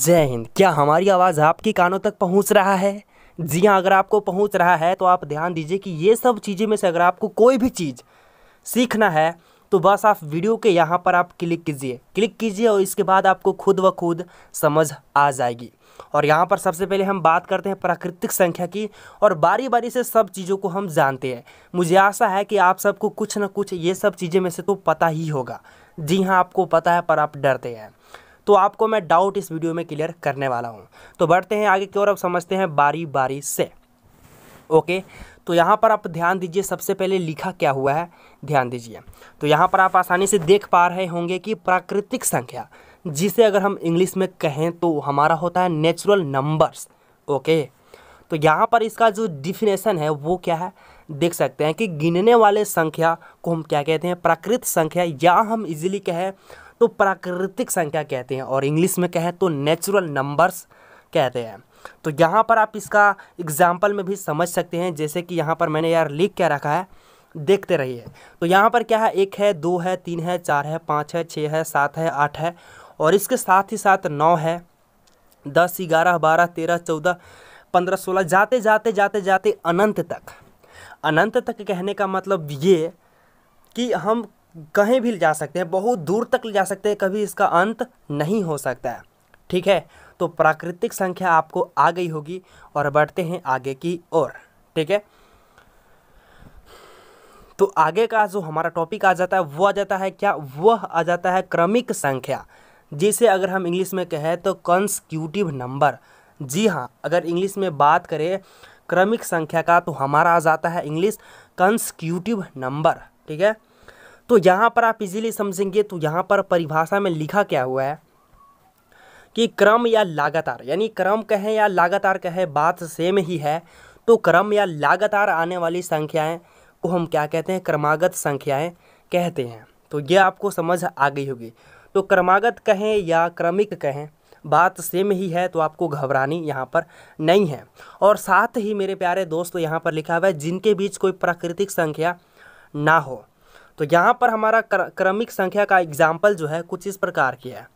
जय हिंद क्या हमारी आवाज़ आपके कानों तक पहुंच रहा है जी हाँ अगर आपको पहुंच रहा है तो आप ध्यान दीजिए कि ये सब चीज़ें में से अगर आपको कोई भी चीज़ सीखना है तो बस आप वीडियो के यहाँ पर आप क्लिक कीजिए क्लिक कीजिए और इसके बाद आपको खुद ब खुद समझ आ जाएगी और यहाँ पर सबसे पहले हम बात करते हैं प्राकृतिक संख्या की और बारी बारी से सब चीज़ों को हम जानते हैं मुझे आशा है कि आप सबको कुछ ना कुछ ये सब चीज़ें में से तो पता ही होगा जी हाँ आपको पता है पर आप डरते हैं तो आपको मैं डाउट इस वीडियो में क्लियर करने वाला हूँ तो बढ़ते हैं आगे की ओर अब समझते हैं बारी बारी से ओके तो यहाँ पर आप ध्यान दीजिए सबसे पहले लिखा क्या हुआ है ध्यान दीजिए तो यहाँ पर आप आसानी से देख पा रहे होंगे कि प्राकृतिक संख्या जिसे अगर हम इंग्लिश में कहें तो हमारा होता है नेचुरल नंबर्स ओके तो यहाँ पर इसका जो डिफिनेशन है वो क्या है देख सकते हैं कि गिनने वाले संख्या को हम क्या कहते हैं प्राकृत संख्या या हम इजीली कहें तो प्राकृतिक संख्या कहते हैं और इंग्लिश में कहें तो नेचुरल नंबर्स कहते हैं तो यहाँ पर आप इसका एग्जाम्पल में भी समझ सकते हैं जैसे कि यहाँ पर मैंने यार लिख क्या रखा है देखते रहिए तो यहाँ पर क्या है एक है दो है तीन है चार है पाँच है छः है सात है आठ है और इसके साथ ही साथ नौ है दस ग्यारह बारह तेरह चौदह पंद्रह सोलह जाते जाते जाते जाते अनंत तक अनंत तक कहने का मतलब ये कि हम कहीं भी जा सकते हैं बहुत दूर तक ले जा सकते हैं कभी इसका अंत नहीं हो सकता है ठीक है तो प्राकृतिक संख्या आपको आ गई होगी और बढ़ते हैं आगे की ओर ठीक है तो आगे का जो हमारा टॉपिक आ जाता है वो आ जाता है क्या वह आ जाता है क्रमिक संख्या जिसे अगर हम इंग्लिश में कहें तो कंसक्यूटिव नंबर जी हाँ अगर इंग्लिश में बात करें क्रमिक संख्या का तो हमारा आ जाता है इंग्लिश कंसक्यूटिव नंबर ठीक है तो यहाँ पर आप इजीली समझेंगे तो यहाँ पर परिभाषा में लिखा क्या हुआ है कि क्रम या लगातार यानी क्रम कहें या लगातार कहें बात सेम ही है तो क्रम या लगातार आने वाली संख्याएं को हम क्या कहते हैं क्रमागत संख्याएं कहते हैं तो ये आपको समझ आ गई होगी तो क्रमागत कहें या क्रमिक कहें बात सेम ही है तो आपको घबरानी यहाँ पर नहीं है और साथ ही मेरे प्यारे दोस्त यहाँ पर लिखा हुआ है जिनके बीच कोई प्राकृतिक संख्या ना हो तो यहाँ पर हमारा क्रमिक संख्या का एग्जाम्पल जो है कुछ इस प्रकार की है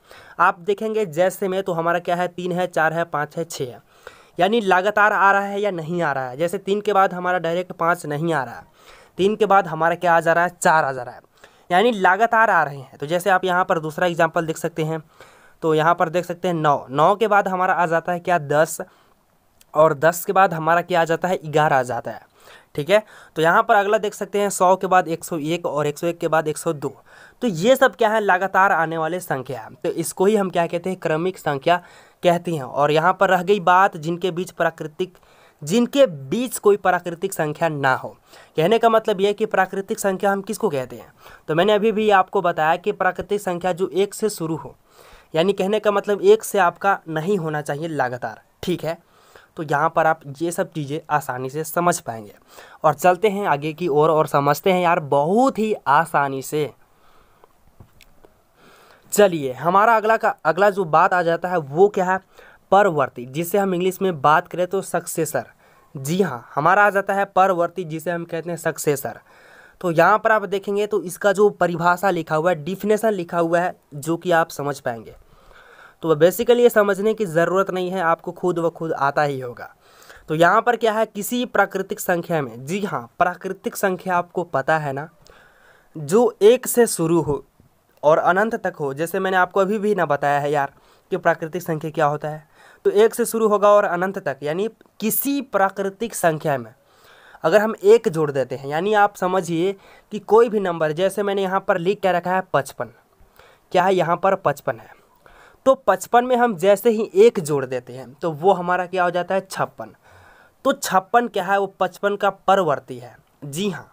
आप देखेंगे जैसे में तो हमारा क्या है तीन है चार है पाँच है छः है यानी लगातार आ रहा है या नहीं आ रहा है जैसे तीन के बाद हमारा डायरेक्ट पाँच नहीं आ रहा है तीन के बाद हमारा क्या आ जा रहा है चार आ जा रहा है यानी लगातार आ रहे हैं तो जैसे आप यहाँ पर दूसरा एग्जाम्पल देख सकते हैं तो यहाँ पर देख सकते हैं नौ नौ के बाद हमारा आ जाता है क्या दस और दस के बाद हमारा क्या आ जाता है ग्यारह आ जाता है ठीक है तो यहाँ पर अगला देख सकते हैं सौ के बाद एक सौ एक और एक सौ एक के बाद एक सौ दो तो ये सब क्या है लगातार आने वाले संख्या तो इसको ही हम क्या कहते हैं क्रमिक संख्या कहती हैं और यहाँ पर रह गई बात जिनके बीच प्राकृतिक जिनके बीच कोई प्राकृतिक संख्या ना हो कहने का मतलब यह है कि प्राकृतिक संख्या हम किसको कहते हैं तो मैंने अभी भी आपको बताया कि प्राकृतिक संख्या जो एक से शुरू हो यानी कहने का मतलब एक से आपका नहीं होना चाहिए लगातार ठीक है तो यहाँ पर आप ये सब चीज़ें आसानी से समझ पाएंगे और चलते हैं आगे की ओर और, और समझते हैं यार बहुत ही आसानी से चलिए हमारा अगला का अगला जो बात आ जाता है वो क्या है परवर्ती जिसे हम इंग्लिश में बात करें तो सक्सेसर जी हाँ हमारा आ जाता है परवर्ती जिसे हम कहते हैं सक्सेसर तो यहाँ पर आप देखेंगे तो इसका जो परिभाषा लिखा हुआ है डिफिनेशन लिखा हुआ है जो कि आप समझ पाएंगे तो बेसिकली ये समझने की ज़रूरत नहीं है आपको खुद व खुद आता ही होगा तो यहाँ पर क्या है किसी प्राकृतिक संख्या में जी हाँ प्राकृतिक संख्या आपको पता है ना जो एक से शुरू हो और अनंत तक हो जैसे मैंने आपको अभी भी ना बताया है यार कि प्राकृतिक संख्या क्या होता है तो एक से शुरू होगा और अनंत तक यानी किसी प्राकृतिक संख्या में अगर हम एक जोड़ देते हैं यानी आप समझिए कि कोई भी नंबर जैसे मैंने यहाँ पर लिख के रखा है पचपन क्या है यहाँ पर पचपन है तो पचपन में हम जैसे ही एक जोड़ देते हैं तो वो हमारा क्या हो जाता है छप्पन तो छप्पन क्या है वो पचपन का परवर्ती है जी हाँ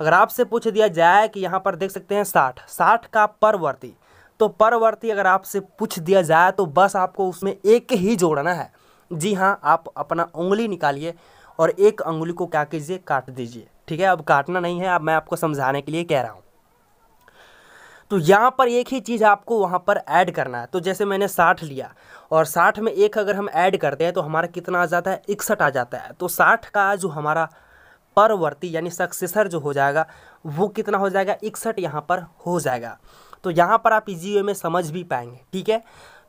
अगर आपसे पूछ दिया जाए कि यहाँ पर देख सकते हैं साठ साठ का परवर्ती तो परवर्ती अगर आपसे पूछ दिया जाए तो बस आपको उसमें एक ही जोड़ना है जी हाँ आप अपना उंगली निकालिए और एक उंगली को क्या कीजिए काट दीजिए ठीक है अब काटना नहीं है अब मैं आपको समझाने के लिए कह रहा हूँ तो यहाँ पर एक ही चीज़ आपको वहाँ पर ऐड करना है तो जैसे मैंने साठ लिया और साठ में एक अगर हम ऐड करते हैं तो हमारा कितना आ जाता है इकसठ आ जाता है तो साठ का जो हमारा परवर्ती यानी सक्सेसर जो हो जाएगा वो कितना हो जाएगा इकसठ यहाँ पर हो जाएगा तो यहाँ पर आप इजी वे में समझ भी पाएंगे ठीक है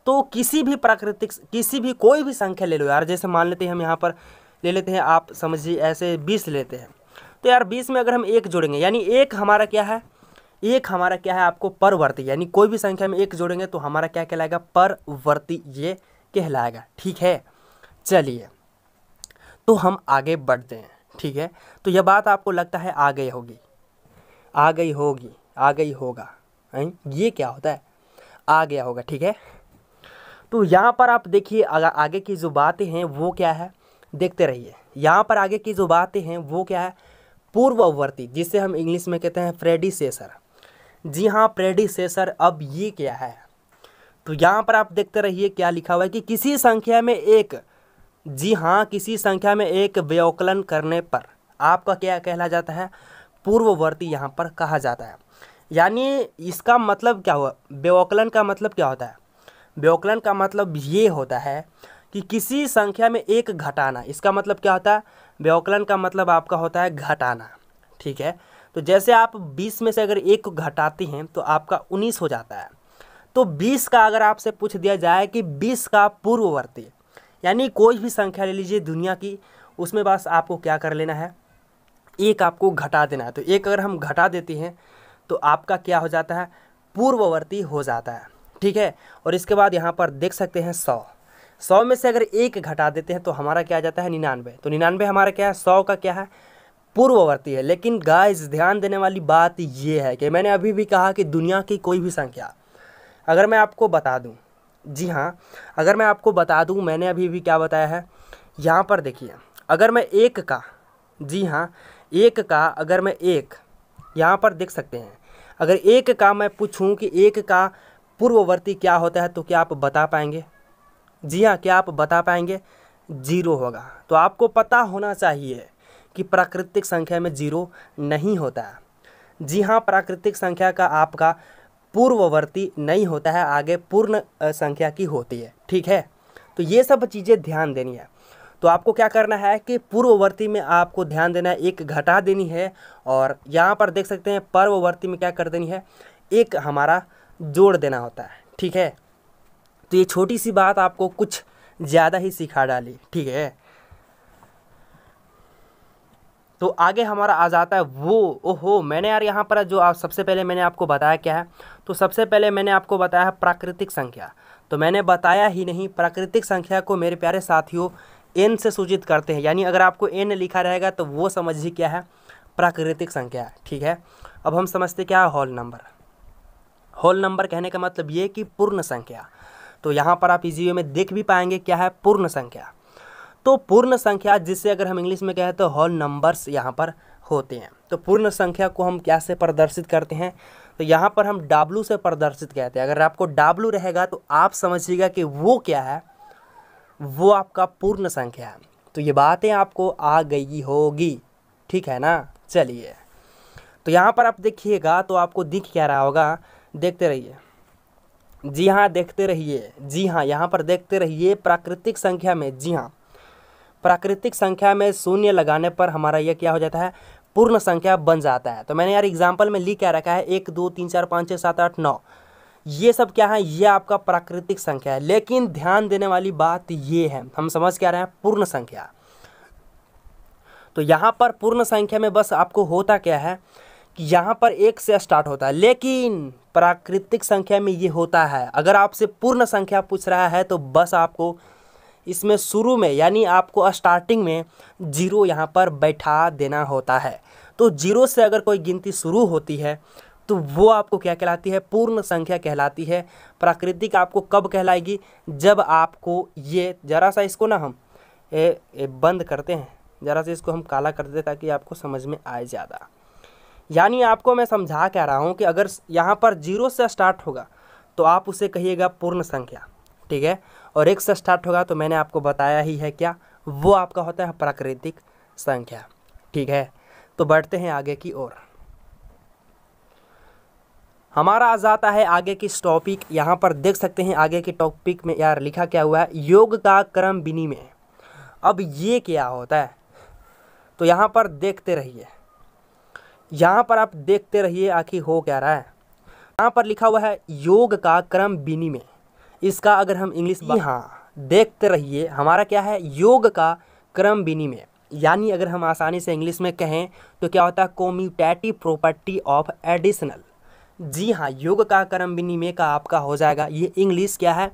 तो किसी भी प्राकृतिक किसी भी कोई भी संख्या ले लो यार जैसे मान लेते हैं हम यहाँ पर ले लेते हैं आप समझिए ऐसे बीस लेते हैं तो यार बीस में अगर हम एक जोड़ेंगे यानी एक हमारा क्या है एक हमारा क्या है आपको परवर्ती यानी कोई भी संख्या में एक जोड़ेंगे तो हमारा क्या कहलाएगा परवर्ती ये कहलाएगा ठीक है चलिए तो हम आगे बढ़ते हैं ठीक है तो यह बात आपको लगता है आ गई होगी आ गई होगी आ गई होगा ये क्या होता है आ गया होगा ठीक है तो यहाँ पर आप देखिए आगे की जो बातें हैं वो क्या है देखते रहिए यहाँ पर आगे की जो बातें हैं वो क्या है पूर्ववर्ती जिसे हम इंग्लिश में कहते हैं फ्रेडी सेसर जी हाँ प्रेडिसेसर अब ये क्या है तो यहाँ पर आप देखते रहिए क्या लिखा हुआ है कि किसी संख्या में एक जी हाँ किसी संख्या में एक व्यवकलन करने पर आपका क्या कहला जाता है पूर्ववर्ती यहाँ पर कहा जाता है यानी इसका मतलब क्या हुआ व्यवकलन का मतलब क्या होता है व्यवकलन का मतलब ये होता है कि किसी संख्या में एक घटाना इसका मतलब क्या होता है व्यवकलन का मतलब आपका होता है घटाना ठीक है तो जैसे आप बीस में से अगर एक को घटाते हैं तो आपका उन्नीस हो जाता है तो बीस का अगर आपसे पूछ दिया जाए कि बीस का पूर्ववर्ती यानी कोई भी संख्या ले लीजिए दुनिया की उसमें बस आपको क्या कर लेना है एक आपको घटा देना है तो एक अगर हम घटा देते हैं तो आपका क्या हो जाता है पूर्ववर्ती हो जाता है ठीक है और इसके बाद यहाँ पर देख सकते हैं सौ सौ में से अगर एक घटा देते हैं तो हमारा क्या आ जाता है निन्यानवे तो निन्यानवे हमारा क्या है सौ का क्या है पूर्ववर्ती है लेकिन गाइस ध्यान देने वाली बात यह है कि मैंने अभी भी कहा कि दुनिया की कोई भी संख्या अगर मैं आपको बता दूं जी हाँ अगर मैं आपको बता दूं मैंने अभी भी क्या बताया है यहाँ पर देखिए अगर मैं एक का जी हाँ एक का अगर मैं एक यहाँ पर देख सकते हैं अगर एक का मैं पूछूं कि एक का पूर्ववर्ती क्या होता है तो क्या आप बता पाएंगे जी हाँ क्या आप बता पाएंगे जीरो होगा तो आपको पता होना चाहिए कि प्राकृतिक संख्या में जीरो नहीं होता है जी हाँ प्राकृतिक संख्या का आपका पूर्ववर्ती नहीं होता है आगे पूर्ण संख्या की होती है ठीक है तो ये सब चीज़ें ध्यान देनी है तो आपको क्या करना है कि पूर्ववर्ती में आपको ध्यान देना है एक घटा देनी है और यहाँ पर देख सकते हैं पर्ववर्ती में क्या कर देनी है एक हमारा जोड़ देना होता है ठीक है तो ये छोटी सी बात आपको कुछ ज़्यादा ही सिखा डाली ठीक है तो आगे हमारा आ जाता है वो ओहो मैंने यार यहाँ पर जो आप सबसे पहले मैंने आपको बताया क्या है तो सबसे पहले मैंने आपको बताया है प्राकृतिक संख्या तो मैंने बताया ही नहीं प्राकृतिक संख्या को मेरे प्यारे साथियों एन से सूचित करते हैं यानी अगर आपको एन लिखा रहेगा तो वो समझिए क्या है प्राकृतिक संख्या ठीक है अब हम समझते क्या है हॉल नंबर हॉल नंबर कहने का मतलब ये कि पूर्ण संख्या तो यहाँ पर आप इजी में देख भी पाएंगे क्या है पूर्ण संख्या तो पूर्ण संख्या जिसे अगर हम इंग्लिश में कहें तो होल नंबर्स यहाँ पर होते हैं तो पूर्ण संख्या को हम क्या से प्रदर्शित करते हैं तो यहाँ पर हम डाब्लू से प्रदर्शित कहते हैं अगर आपको डाब्लू रहेगा तो आप समझिएगा कि वो क्या है वो आपका पूर्ण संख्या है तो ये बातें आपको आ गई होगी ठीक है ना चलिए तो यहाँ पर आप देखिएगा तो आपको दिख क्या रहा होगा देखते रहिए जी हाँ देखते रहिए जी हाँ यहाँ पर देखते रहिए प्राकृतिक संख्या में जी हाँ प्राकृतिक संख्या में शून्य लगाने पर हमारा यह क्या हो जाता है पूर्ण संख्या बन जाता है तो मैंने यार एग्जाम्पल में लिख क्या रखा है एक दो तीन चार पाँच छः सात आठ नौ ये सब क्या है ये आपका प्राकृतिक संख्या है लेकिन ध्यान देने वाली बात ये है हम समझ क्या रहे हैं पूर्ण संख्या तो यहाँ पर पूर्ण संख्या में बस आपको होता क्या है कि यहाँ पर एक से स्टार्ट होता है लेकिन प्राकृतिक संख्या में ये होता है अगर आपसे पूर्ण संख्या पूछ रहा है तो बस आपको इसमें शुरू में यानी आपको स्टार्टिंग में जीरो यहाँ पर बैठा देना होता है तो जीरो से अगर कोई गिनती शुरू होती है तो वो आपको क्या कहलाती है पूर्ण संख्या कहलाती है प्राकृतिक आपको कब कहलाएगी जब आपको ये ज़रा सा इसको ना हम ए, ए, बंद करते हैं ज़रा सा इसको हम काला कर देते ताकि आपको समझ में आए ज़्यादा यानी आपको मैं समझा कह रहा हूँ कि अगर यहाँ पर जीरो से स्टार्ट होगा तो आप उसे कहिएगा पूर्ण संख्या ठीक है और एक से स्टार्ट होगा तो मैंने आपको बताया ही है क्या वो आपका होता है प्राकृतिक संख्या ठीक है तो बढ़ते हैं आगे की ओर हमारा आज आता है आगे की टॉपिक यहाँ पर देख सकते हैं आगे के टॉपिक में यार लिखा क्या हुआ है योग का क्रम विनिमय अब ये क्या होता है तो यहाँ पर देखते रहिए यहाँ पर आप देखते रहिए आखिर हो क्या रहा है यहाँ पर लिखा हुआ है योग का क्रम विनिमय इसका अगर हम इंग्लिश हाँ देखते रहिए हमारा क्या है योग का क्रम विनिमय यानी अगर हम आसानी से इंग्लिश में कहें तो क्या होता है कोम्यूटैटिव प्रॉपर्टी ऑफ एडिशनल जी हाँ योग का क्रम विनिमय का आपका हो जाएगा ये इंग्लिश क्या है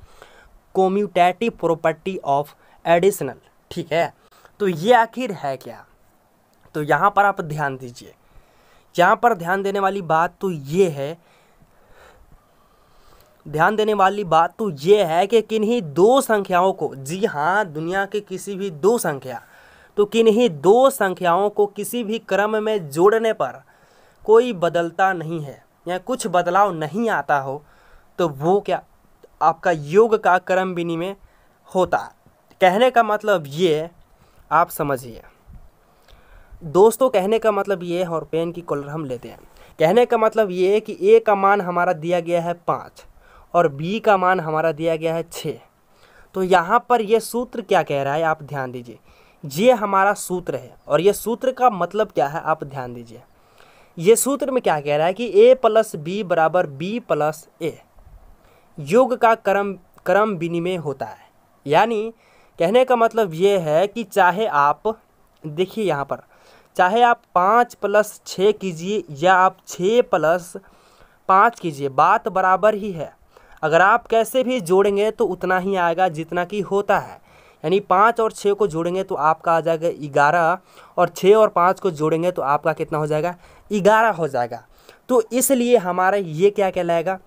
कोम्यूटैटिव प्रॉपर्टी ऑफ एडिशनल ठीक है तो ये आखिर है क्या तो यहाँ पर आप ध्यान दीजिए यहाँ पर ध्यान देने वाली बात तो ये है ध्यान देने वाली बात तो ये है कि किन्हीं दो संख्याओं को जी हाँ दुनिया के किसी भी दो संख्या तो किन्हीं दो संख्याओं को किसी भी क्रम में जोड़ने पर कोई बदलता नहीं है या कुछ बदलाव नहीं आता हो तो वो क्या आपका योग का क्रम विनिमय होता कहने का मतलब ये आप समझिए दोस्तों कहने का मतलब ये है और पेन की कलर हम लेते हैं कहने का मतलब ये है कि ए का मान हमारा दिया गया है पाँच और बी का मान हमारा दिया गया है छः तो यहाँ पर यह सूत्र क्या कह रहा है आप ध्यान दीजिए ये हमारा सूत्र है और ये सूत्र का मतलब क्या है आप ध्यान दीजिए ये सूत्र में क्या कह रहा है कि ए प्लस बी बराबर बी प्लस ए योग का क्रम क्रम विनिमय होता है यानी कहने का मतलब ये है कि चाहे आप देखिए यहाँ पर चाहे आप पाँच प्लस छः कीजिए या आप छः प्लस पाँच कीजिए बात बराबर ही है अगर आप कैसे भी जोड़ेंगे तो उतना ही आएगा जितना कि होता है यानी पाँच और छः को जोड़ेंगे तो आपका आ जाएगा ग्यारह और छः और पाँच को जोड़ेंगे तो आपका कितना हो जाएगा ग्यारह हो जाएगा तो इसलिए हमारा ये क्या कहलाएगा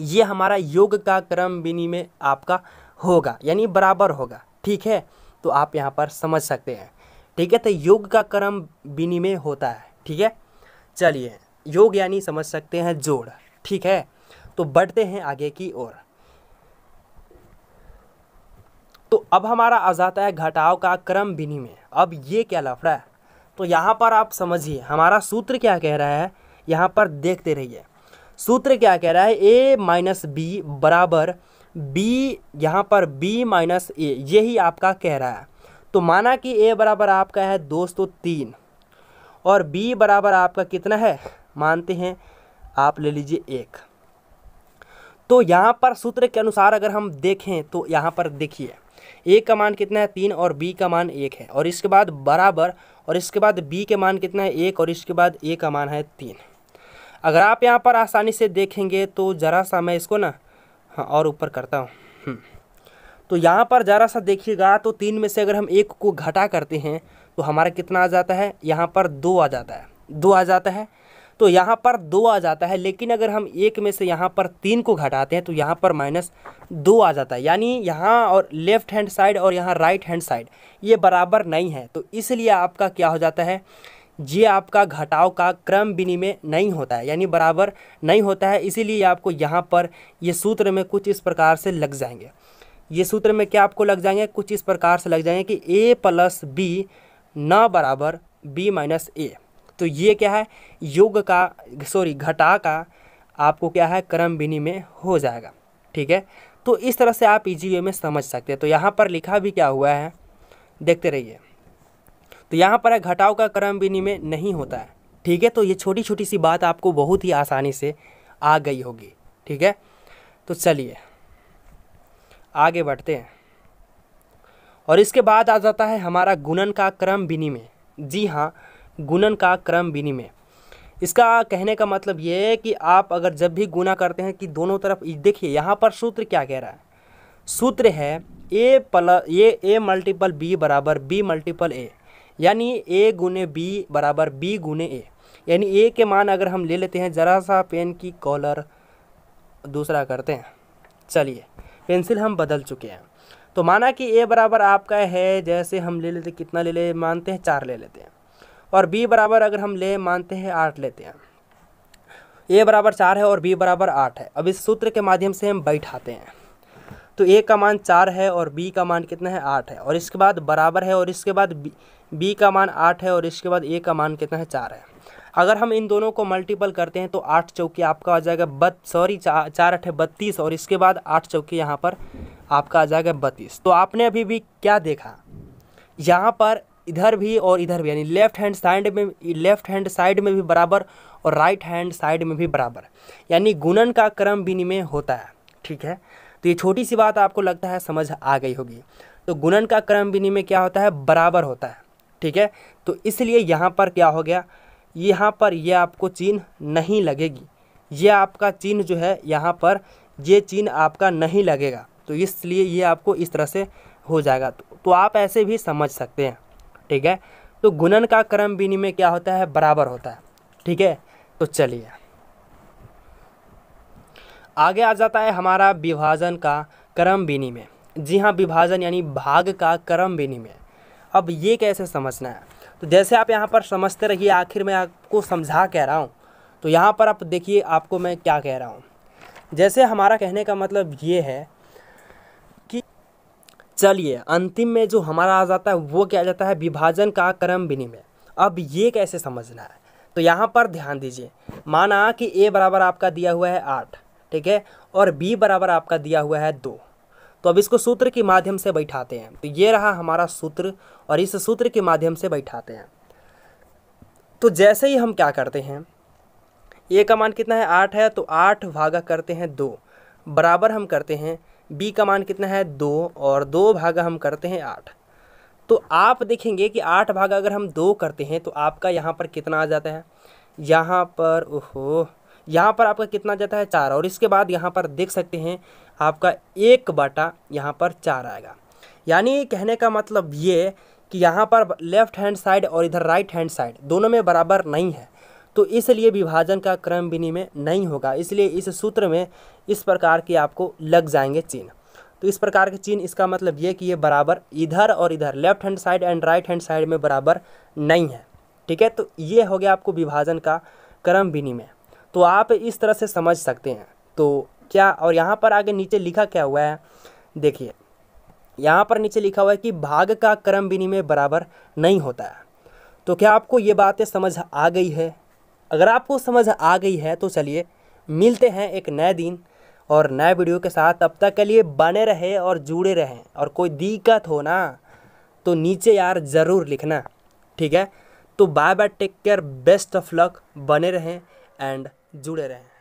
ये हमारा योग का क्रम विनिमय आपका होगा यानी बराबर होगा ठीक है तो आप यहाँ पर समझ सकते हैं ठीक है तो योग का क्रम विनिमय होता है ठीक है चलिए योग यानी समझ सकते हैं जोड़ ठीक है तो बढ़ते हैं आगे की ओर तो अब हमारा आ जाता है घटाव का क्रम विनिमय अब ये क्या लफड़ा है तो यहाँ पर आप समझिए हमारा सूत्र क्या कह रहा है यहाँ पर देखते रहिए सूत्र क्या कह रहा है ए माइनस बी बराबर बी यहाँ पर बी माइनस ए यही आपका कह रहा है तो माना कि ए बराबर आपका है दोस्तों तीन और बी बराबर आपका कितना है मानते हैं आप ले लीजिए एक तो यहाँ पर सूत्र के अनुसार अगर हम देखें तो यहाँ पर देखिए ए का मान कितना है तीन और बी का मान एक है और इसके बाद बराबर और इसके बाद बी के मान कितना है एक और इसके बाद ए का मान है तीन अगर आप यहाँ पर आसानी से देखेंगे तो ज़रा सा मैं इसको ना हाँ और ऊपर करता हूँ हम्म। तो यहाँ पर ज़रा सा देखिएगा तो तीन में से अगर हम एक को घटा करते हैं तो हमारा कितना आ जाता है यहाँ पर दो आ जाता है दो आ जाता है तो यहाँ पर दो आ जाता है लेकिन अगर हम एक में से यहाँ पर तीन को घटाते हैं तो यहाँ पर माइनस दो आ जाता है यानी यहाँ और लेफ्ट हैंड साइड और यहाँ राइट हैंड साइड ये बराबर नहीं है तो इसलिए आपका क्या हो जाता है ये आपका घटाव का क्रम विनिमय नहीं होता है यानी बराबर नहीं होता है इसीलिए आपको यहाँ पर ये सूत्र में कुछ इस प्रकार से लग जाएंगे ये सूत्र में क्या आपको लग जाएंगे कुछ इस प्रकार से लग जाएंगे कि ए प्लस बी न बराबर बी माइनस ए तो ये क्या है योग का सॉरी घटा का आपको क्या है क्रम विनिमय हो जाएगा ठीक है तो इस तरह से आप वे e में समझ सकते हैं तो यहाँ पर लिखा भी क्या हुआ है देखते रहिए तो यहाँ पर घटाव का क्रम विनिमय नहीं होता है ठीक है तो ये छोटी छोटी सी बात आपको बहुत ही आसानी से आ गई होगी ठीक है तो चलिए आगे बढ़ते हैं और इसके बाद आ जाता है हमारा गुणन का क्रम विनिमय जी हाँ गुणन का क्रम विनिमय इसका कहने का मतलब ये है कि आप अगर जब भी गुना करते हैं कि दोनों तरफ देखिए यहाँ पर सूत्र क्या कह रहा है सूत्र है ए प्ल ये ए मल्टीपल बी बराबर बी मल्टीपल ए यानी ए गुने बी बराबर बी गुने ए यानी ए के मान अगर हम ले लेते हैं ज़रा सा पेन की कॉलर दूसरा करते हैं चलिए पेंसिल हम बदल चुके हैं तो माना कि ए बराबर आपका है जैसे हम ले लेते कितना ले ले मानते हैं चार ले लेते हैं और बी बराबर अगर हम ले मानते हैं आठ लेते हैं ए बराबर चार है और बी बराबर आठ है अब इस सूत्र के माध्यम से हम बैठाते हैं तो ए का मान चार है और बी का मान कितना है आठ है और इसके बाद बराबर है और इसके बाद बी का मान आठ है और इसके बाद ए का मान कितना है चार है अगर हम इन दोनों को मल्टीपल करते हैं तो आठ चौकी आपका आ जाएगा बत सॉरी चा, चार अठे बत्तीस और इसके बाद आठ चौकी यहाँ पर आपका आ जाएगा बत्तीस तो आपने अभी भी क्या देखा यहाँ पर इधर भी और इधर भी यानी लेफ्ट हैंड साइड में लेफ्ट हैंड साइड में भी बराबर और राइट हैंड साइड में भी बराबर यानी गुणन का क्रम विनिमय होता है ठीक है तो ये छोटी सी बात आपको लगता है समझ आ गई होगी तो गुणन का क्रम विनिमय क्या होता है बराबर होता है ठीक है तो इसलिए यहाँ पर क्या हो गया यहाँ पर यह आपको चिन्ह नहीं लगेगी ये आपका चिन्ह जो है यहाँ पर ये चिन्ह आपका नहीं लगेगा तो इसलिए ये आपको इस तरह से हो जाएगा तो, तो आप ऐसे भी समझ सकते हैं ठीक है तो गुणन का क्रम विनिमय क्या होता है बराबर होता है ठीक है तो चलिए आगे आ जाता है हमारा विभाजन का क्रम विनिमय जी हाँ विभाजन यानी भाग का क्रम विनिमय अब ये कैसे समझना है तो जैसे आप यहाँ पर समझते रहिए आखिर मैं आपको समझा कह रहा हूँ तो यहाँ पर आप देखिए आपको मैं क्या कह रहा हूँ जैसे हमारा कहने का मतलब ये है चलिए अंतिम में जो हमारा आ जाता है वो क्या आ जाता है विभाजन का क्रम विनिमय अब ये कैसे समझना है तो यहाँ पर ध्यान दीजिए माना कि ए बराबर आपका दिया हुआ है आठ ठीक है और बी बराबर आपका दिया हुआ है दो तो अब इसको सूत्र के माध्यम से बैठाते हैं तो ये रहा हमारा सूत्र और इस सूत्र के माध्यम से बैठाते हैं तो जैसे ही हम क्या करते हैं ए का मान कितना है आठ है तो आठ भागा करते हैं दो बराबर हम करते हैं बी का मान कितना है दो और दो भागा हम करते हैं आठ तो आप देखेंगे कि आठ भागा अगर हम दो करते हैं तो आपका यहाँ पर कितना आ जाता है यहाँ पर ओहो यहाँ पर आपका कितना आ जाता है चार और इसके बाद यहाँ पर देख सकते हैं आपका एक बाटा यहाँ पर चार आएगा यानी कहने का मतलब ये कि यहाँ पर लेफ्ट हैंड साइड और इधर राइट हैंड साइड दोनों में बराबर नहीं है तो इसलिए विभाजन का क्रम विनिमय नहीं होगा इसलिए इस सूत्र में इस प्रकार के आपको लग जाएंगे चिन्ह तो इस प्रकार के चिन्ह इसका मतलब ये कि ये बराबर इधर और इधर left hand side and right hand side में बराबर नहीं है ठीक है तो ये हो गया आपको विभाजन का क्रम विनिमय तो आप इस तरह से समझ सकते हैं तो क्या और यहाँ पर आगे नीचे लिखा क्या हुआ है देखिए यहाँ पर नीचे लिखा हुआ है कि भाग का क्रम विनिमय बराबर नहीं होता है तो क्या आपको ये बातें समझ आ गई है अगर आपको समझ आ गई है तो चलिए मिलते हैं एक नए दिन और नए वीडियो के साथ अब तक के लिए बने रहे और जुड़े रहें और कोई दिक्कत हो ना तो नीचे यार ज़रूर लिखना ठीक है तो bye bye take care best of luck बने रहें एंड जुड़े रहें